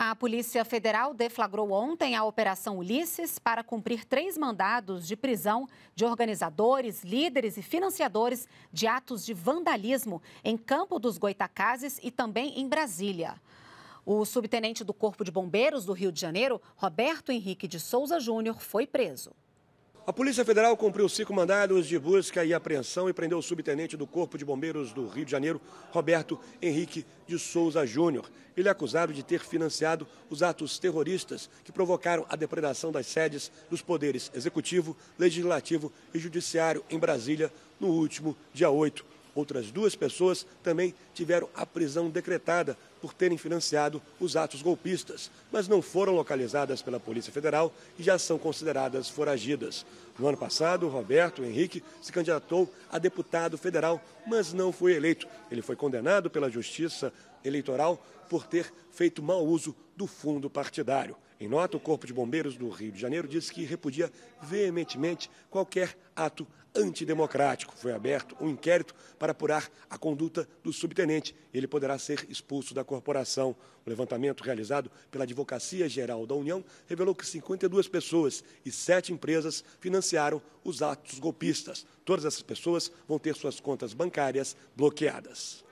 A Polícia Federal deflagrou ontem a Operação Ulisses para cumprir três mandados de prisão de organizadores, líderes e financiadores de atos de vandalismo em Campo dos Goitacazes e também em Brasília. O subtenente do Corpo de Bombeiros do Rio de Janeiro, Roberto Henrique de Souza Júnior, foi preso. A Polícia Federal cumpriu cinco mandados de busca e apreensão e prendeu o subtenente do Corpo de Bombeiros do Rio de Janeiro, Roberto Henrique de Souza Júnior. Ele é acusado de ter financiado os atos terroristas que provocaram a depredação das sedes dos poderes executivo, legislativo e judiciário em Brasília no último dia 8 Outras duas pessoas também tiveram a prisão decretada por terem financiado os atos golpistas, mas não foram localizadas pela Polícia Federal e já são consideradas foragidas. No ano passado, Roberto Henrique se candidatou a deputado federal, mas não foi eleito. Ele foi condenado pela Justiça Eleitoral por ter feito mau uso do fundo partidário. Em nota, o Corpo de Bombeiros do Rio de Janeiro disse que repudia veementemente qualquer ato antidemocrático. Foi aberto um inquérito para apurar a conduta do subtenente. Ele poderá ser expulso da corporação. O levantamento realizado pela Advocacia Geral da União revelou que 52 pessoas e sete empresas financiaram os atos golpistas. Todas essas pessoas vão ter suas contas bancárias bloqueadas.